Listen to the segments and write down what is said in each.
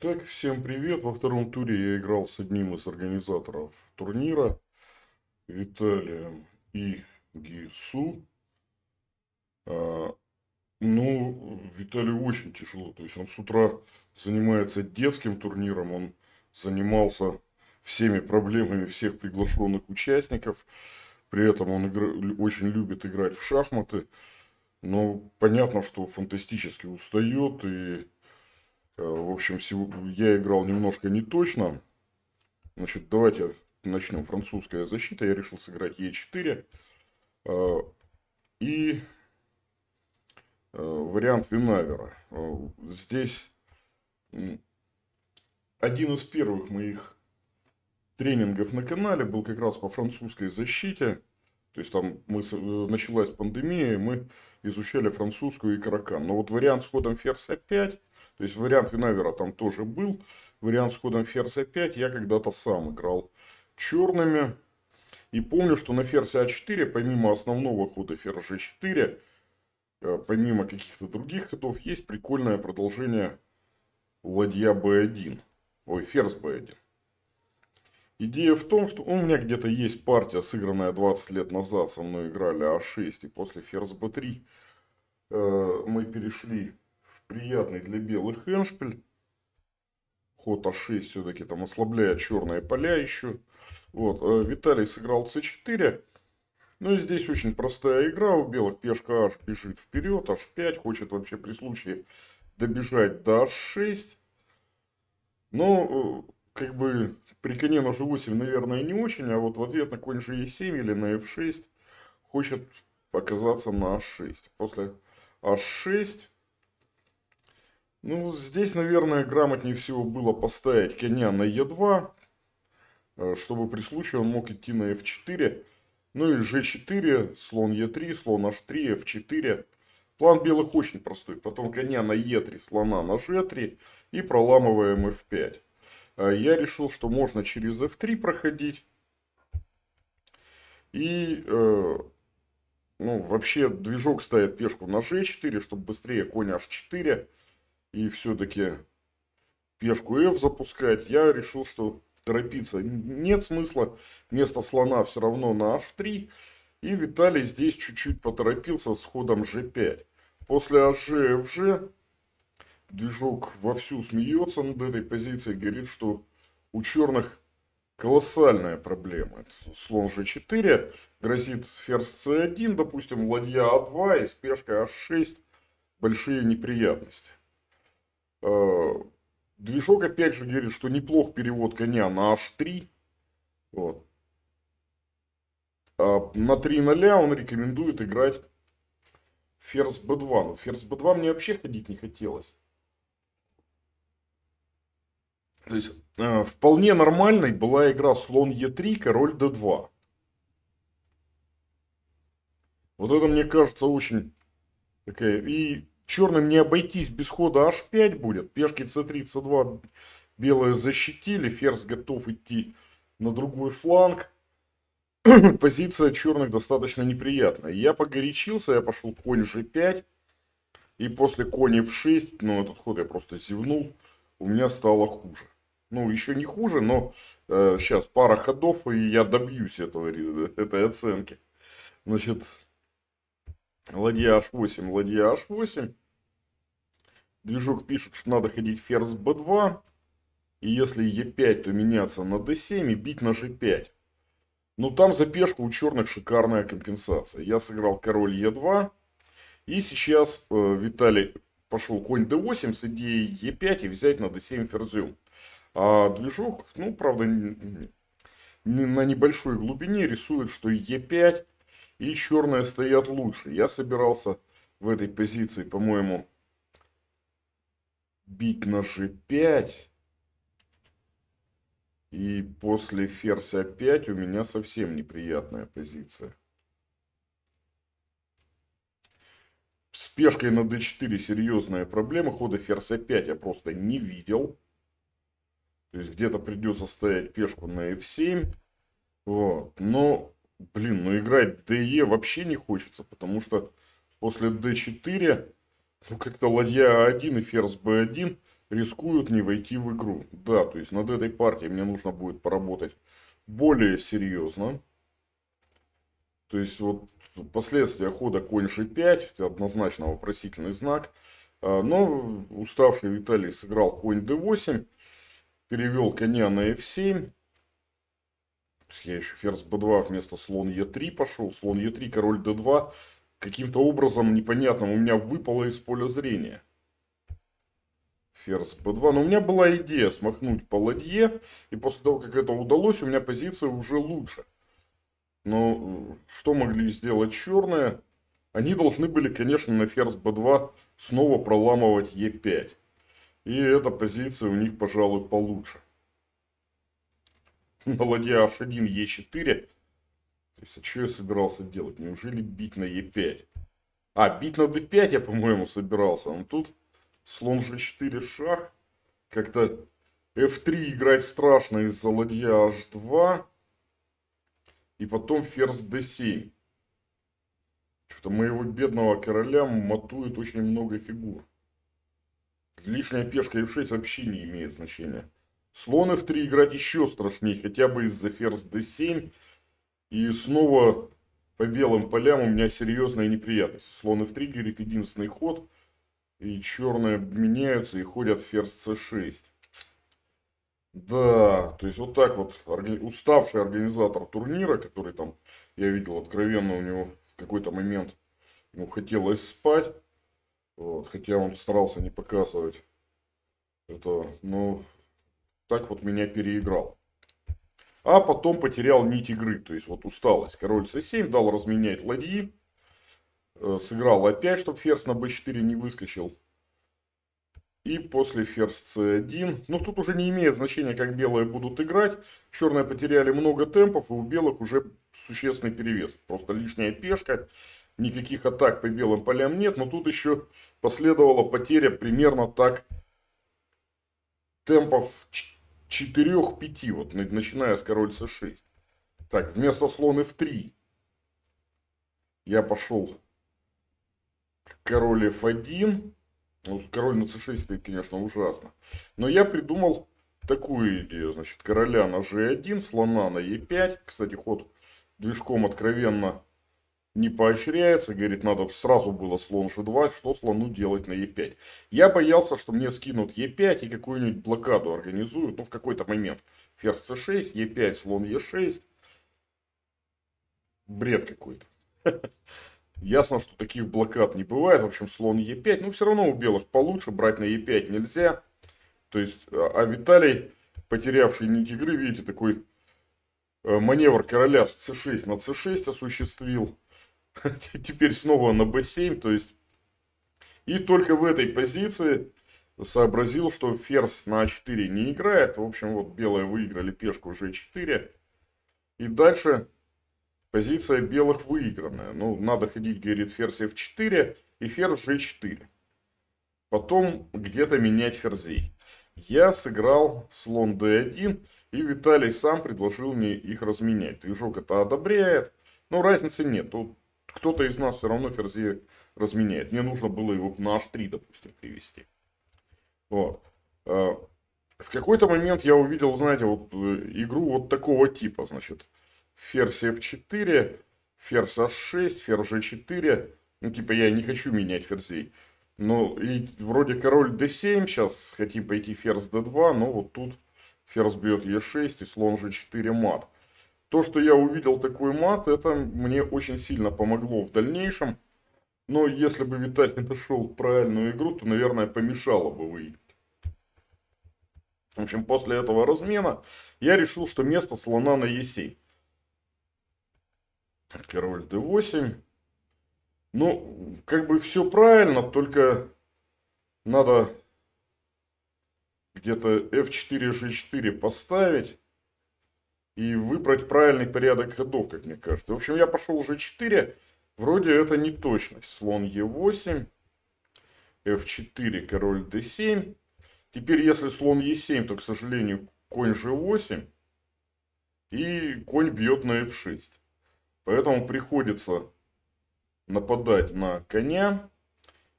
Так, всем привет. Во втором туре я играл с одним из организаторов турнира, Виталием и Гису. А, ну, Виталию очень тяжело. То есть он с утра занимается детским турниром, он занимался всеми проблемами всех приглашенных участников. При этом он игр... очень любит играть в шахматы. Но понятно, что фантастически устает и Э, в общем, я играл немножко не точно. Значит, давайте начнем. Французская защита. Я решил сыграть Е4. Э, и э, вариант Винавера. Здесь один из первых моих тренингов на канале был как раз по французской защите. То есть там мы, началась пандемия, и мы изучали французскую и Но вот вариант с ходом ферзь опять то есть вариант Винавера там тоже был. Вариант с ходом ферзь 5 я когда-то сам играл черными. И помню, что на ферзь А4, помимо основного хода ферзь ж 4 помимо каких-то других ходов, есть прикольное продолжение ладья б 1 Ой, ферзь б 1 Идея в том, что у меня где-то есть партия, сыгранная 20 лет назад. Со мной играли А6 и после ферзь б 3 э, мы перешли приятный для белых эншпиль. Ход А6 все-таки там ослабляет черные поля еще. Вот, э, Виталий сыграл с 4 Ну и здесь очень простая игра у белых. Пешка h бежит вперед, h5. Хочет вообще при случае добежать до h6. А Но, ну, э, как бы, при коне на g8, наверное, не очень. А вот в ответ на конь g7 или на f6 хочет показаться на h6. А После h6 а ну, здесь, наверное, грамотнее всего было поставить коня на Е2, э, чтобы при случае он мог идти на F4. Ну и G4, слон Е3, слон H3, F4. План белых очень простой. Потом коня на Е3, слона на G3 и проламываем F5. А я решил, что можно через F3 проходить. И э, ну, вообще движок ставит пешку на G4, чтобы быстрее конь H4 и все-таки пешку F запускать, я решил, что торопиться нет смысла. Место слона все равно на H3. И Виталий здесь чуть-чуть поторопился с ходом G5. После HG, FG движок вовсю смеется над этой позицией. Говорит, что у черных колоссальная проблема. Это слон G4 грозит ферзь C1, допустим, ладья a а 2 и спешка H6. Большие неприятности. Э, движок опять же говорит, что неплох перевод коня на H3. Вот. А на 3-0 он рекомендует играть ферзь b2. Но ну, ферзь b2 мне вообще ходить не хотелось. То есть, э, вполне нормальной была игра слон e3, король d2. Вот это, мне кажется, очень такая... И черным не обойтись без хода h5 будет. Пешки c3, c2 белые защитили. Ферзь готов идти на другой фланг. Позиция черных достаточно неприятная. Я погорячился, я пошел конь g5. И после коня f6, ну этот ход я просто зевнул, у меня стало хуже. Ну, еще не хуже, но э, сейчас пара ходов, и я добьюсь этого, этой оценки. Значит, ладья h8, ладья h8. Движок пишет, что надо ходить ферзь b2. И если e5, то меняться на d7 и бить на g5. Но ну, там за пешку у черных шикарная компенсация. Я сыграл король e2. И сейчас э, Виталий пошел конь d8 с идеей e5 и взять на d7 ферзем. А движок, ну, правда, на небольшой глубине рисует, что e5 и черные стоят лучше. Я собирался в этой позиции, по-моему, бить на g5. И после ферзь a у меня совсем неприятная позиция. С пешкой на d4 серьезная проблема. Хода ферзь a я просто не видел. То есть где-то придется стоять пешку на f7. Вот. Но, блин, ну играть DE вообще не хочется, потому что после d4 ну, как-то ладья А1 и ферзь Б1 рискуют не войти в игру. Да, то есть над этой партией мне нужно будет поработать более серьезно. То есть вот последствия хода конь G5, однозначно вопросительный знак. А, но уставший Виталий сыграл конь D8, перевел коня на F7. Я еще ферзь b2 вместо слон e3 пошел. Слон e3, король d2 каким-то образом непонятным у меня выпало из поля зрения. Ферзь b2. Но у меня была идея смахнуть по ладье. И после того, как это удалось, у меня позиция уже лучше. Но э, что могли сделать черные? Они должны были, конечно, на ферзь b2 снова проламывать e5. И эта позиция у них, пожалуй, получше. На ладья h1, e4 то есть, а что я собирался делать? Неужели бить на Е5? А, бить на d5 я, по-моему, собирался. Но тут слон g4 шаг, Как-то f3 играть страшно из-за ладья h2. И потом ферзь d7. Что-то моего бедного короля матует очень много фигур. Лишняя пешка f6 вообще не имеет значения. Слон f3 играть еще страшнее, хотя бы из-за ферзь d7. И снова по белым полям у меня серьезная неприятность. Слоны в триггерит единственный ход. И черные меняются и ходят ферзь c6. Да, то есть вот так вот органи... уставший организатор турнира, который там, я видел откровенно, у него в какой-то момент ему хотелось спать. Вот, хотя он старался не показывать это, но так вот меня переиграл а потом потерял нить игры, то есть вот усталость. Король c7 дал разменять ладьи, э, сыграл опять, чтобы ферзь на b4 не выскочил. И после ферзь c1. Но ну, тут уже не имеет значения, как белые будут играть. Черные потеряли много темпов, и у белых уже существенный перевес. Просто лишняя пешка, никаких атак по белым полям нет. Но тут еще последовала потеря примерно так темпов 4-5, вот начиная с король c6. Так, вместо слон f3 я пошел король f1. Ну, король на c6 стоит, конечно, ужасно. Но я придумал такую идею. Значит, короля на g1, слона на e5. Кстати, ход движком откровенно не поощряется, говорит, надо сразу было слон g2, что слону делать на e5. Я боялся, что мне скинут e5 и какую-нибудь блокаду организуют, ну, в какой-то момент. Ферзь c6, e5, слон e6. Бред какой-то. Ясно, что таких блокад не бывает. В общем, слон e5. Ну, все равно у белых получше. Брать на e5 нельзя. То есть, а, а Виталий, потерявший нить игры, видите, такой э, маневр короля с c6 на c6 осуществил. Теперь снова на b7, то есть... И только в этой позиции сообразил, что ферзь на a а 4 не играет. В общем, вот белые выиграли пешку g4. А и дальше позиция белых выигранная. Ну, надо ходить, говорит, ферзь f4 и ферзь g4. Потом где-то менять ферзей. Я сыграл слон d1, и Виталий сам предложил мне их разменять. Движок это одобряет, но разницы нет. Тут кто-то из нас все равно ферзи разменяет. Мне нужно было его на h3, допустим, привести. Вот. Э, в какой-то момент я увидел, знаете, вот э, игру вот такого типа, значит, ферзь f4, ферзь h6, ферзь g4. Ну, типа, я не хочу менять ферзей. Ну, и вроде король d7, сейчас хотим пойти ферзь d2, но вот тут ферзь бьет e6 и слон g4 мат то, что я увидел такой мат, это мне очень сильно помогло в дальнейшем. Но если бы Виталий нашел правильную игру, то, наверное, помешало бы выиграть. В общем, после этого размена я решил, что место слона на Е7. Король d8. Ну, как бы все правильно, только надо где-то f4, g4 поставить и выбрать правильный порядок ходов, как мне кажется. В общем, я пошел уже 4. Вроде это не точность. Слон Е8, F4, король D7. Теперь, если слон Е7, то, к сожалению, конь G8. И конь бьет на F6. Поэтому приходится нападать на коня.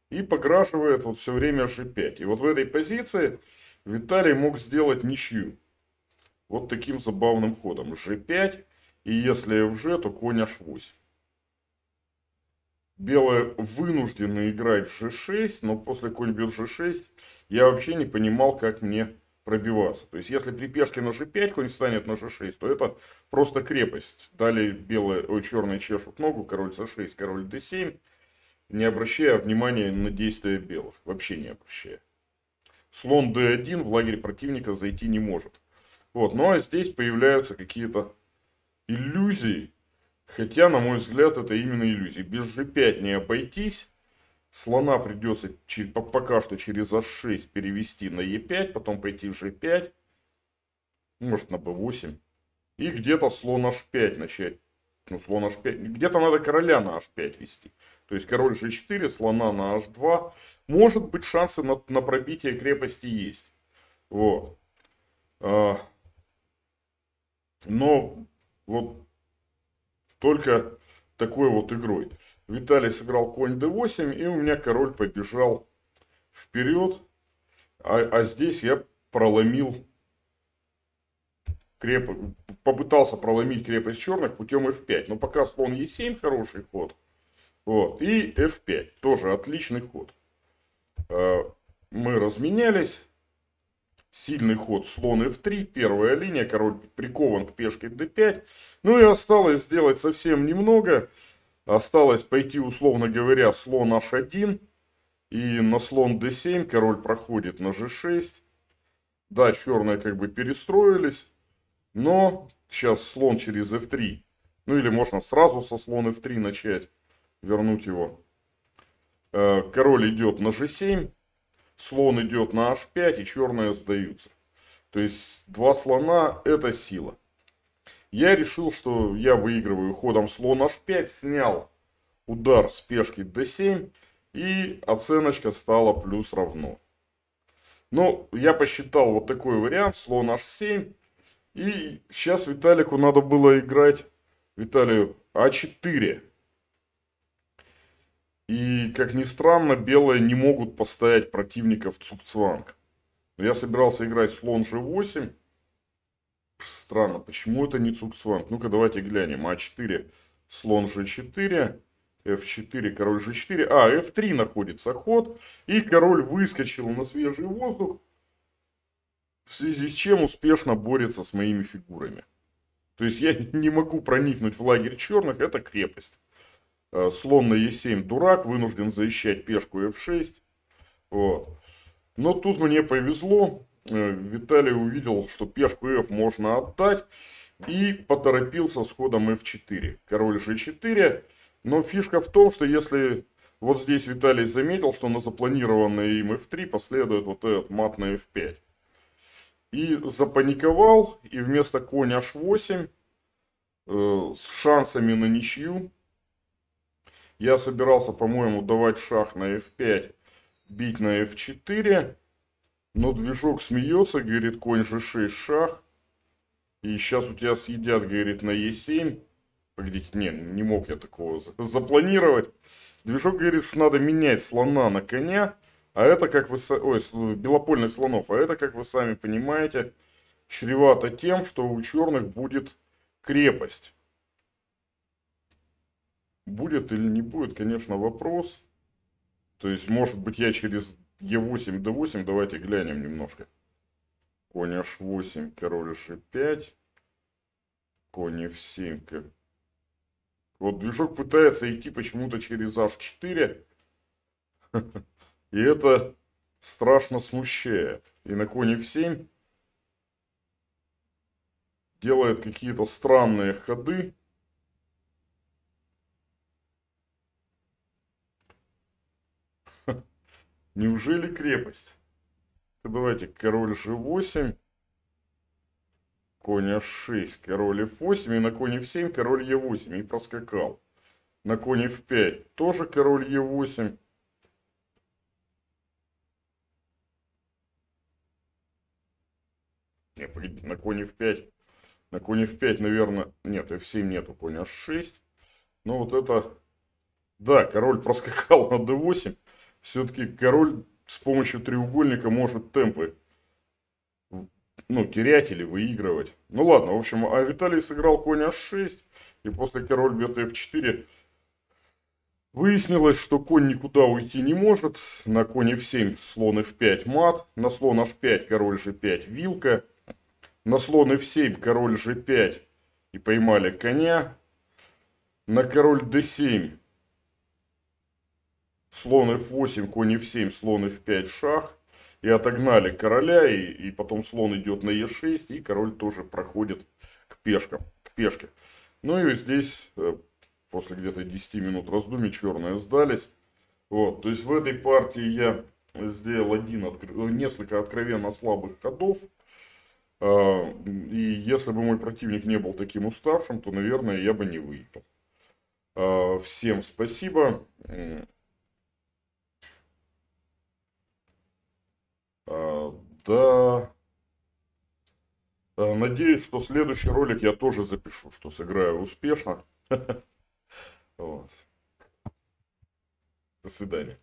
И пограживает вот все время G5. И вот в этой позиции Виталий мог сделать ничью. Вот таким забавным ходом. g5. И если fg, то конь h8. Белые вынуждены играть g6, но после конь бьет g6 я вообще не понимал, как мне пробиваться. То есть, если при пешке на g5 конь встанет на g6, то это просто крепость. Далее белые, ой, черные чешут ногу, король c6, король d7, не обращая внимания на действия белых. Вообще не обращая. Слон d1 в лагерь противника зайти не может. Вот, но ну, а здесь появляются какие-то иллюзии, хотя, на мой взгляд, это именно иллюзии. Без G5 не обойтись, слона придется пока что через А6 перевести на Е5, потом пойти в G5, может на B8, и где-то слон H5 начать. Ну, слон H5, где-то надо короля на H5 вести. То есть король G4, слона на H2. Может быть шансы на, на пробитие крепости есть. Вот. А, но вот только такой вот игрой. Виталий сыграл конь d8, и у меня король побежал вперед. А, а здесь я проломил креп... попытался проломить крепость черных путем f5. Но пока слон e7 хороший ход. Вот. И f5 тоже отличный ход. А, мы разменялись. Сильный ход слон f3, первая линия, король прикован к пешке d5. Ну и осталось сделать совсем немного. Осталось пойти, условно говоря, слон h1. И на слон d7 король проходит на g6. Да, черные как бы перестроились. Но сейчас слон через f3. Ну или можно сразу со слон f3 начать. Вернуть его. Э, король идет на g7 слон идет на h5 и черные сдаются. То есть два слона это сила. Я решил, что я выигрываю ходом слон h5, снял удар с пешки d7 и оценочка стала плюс равно. Но я посчитал вот такой вариант, слон h7. И сейчас Виталику надо было играть, Виталию, а4. И, как ни странно, белые не могут постоять противников Цукцванг. Я собирался играть слон g8. Странно, почему это не Цукцванг? Ну-ка, давайте глянем. А4, слон g4, f4, король g4. А, f3 находится ход. И король выскочил на свежий воздух. В связи с чем успешно борется с моими фигурами. То есть я не могу проникнуть в лагерь черных, это крепость. Слон на e 7 дурак, вынужден защищать пешку F6. Вот. Но тут мне повезло. Э, Виталий увидел, что пешку F можно отдать. И поторопился с ходом F4. Король G4. Но фишка в том, что если... Вот здесь Виталий заметил, что на запланированное им F3 последует вот этот мат на F5. И запаниковал. И вместо конь H8 э, с шансами на ничью я собирался, по-моему, давать шах на f5, бить на f4. Но движок смеется, говорит, конь же 6 шах. И сейчас у тебя съедят, говорит, на e7. Погодите, не, не мог я такого запланировать. Движок говорит, что надо менять слона на коня. А это, как вы... Ой, белопольных слонов. А это, как вы сами понимаете, чревато тем, что у черных будет крепость. Будет или не будет, конечно, вопрос. То есть, может быть, я через Е8, Д8, давайте глянем немножко. Конь H8, король H5. Конь F7. Вот движок пытается идти почему-то через H4. И это страшно смущает. И на конь F7 делает какие-то странные ходы. Неужели крепость? Давайте король g8. Конь h6, король f8. И на коне f7, король e8. И проскакал. На коне f5 тоже король e8. Не, погоди, на коне f5. На коне f5, наверное... Нет, f7 нету, конь h6. Но ну, вот это... Да, король проскакал на d8 все-таки король с помощью треугольника может темпы ну, терять или выигрывать. Ну ладно, в общем, а Виталий сыграл конь h6, и после король бьет f4. Выяснилось, что конь никуда уйти не может. На коне f7 слон f5 мат, на слон h5 король g5 вилка, на слон f7 король g5 и поймали коня, на король d7 слон f8, конь f7, слон f5, шах. И отогнали короля, и, и потом слон идет на e6, и король тоже проходит к, пешкам, к пешке. Ну и здесь, э, после где-то 10 минут раздумий, черные сдались. Вот, то есть в этой партии я сделал один, откр... Э, несколько откровенно слабых ходов. А, и если бы мой противник не был таким уставшим, то, наверное, я бы не выиграл. А, всем спасибо. Да. Э, надеюсь, что следующий ролик я тоже запишу, что сыграю успешно. Вот. До свидания.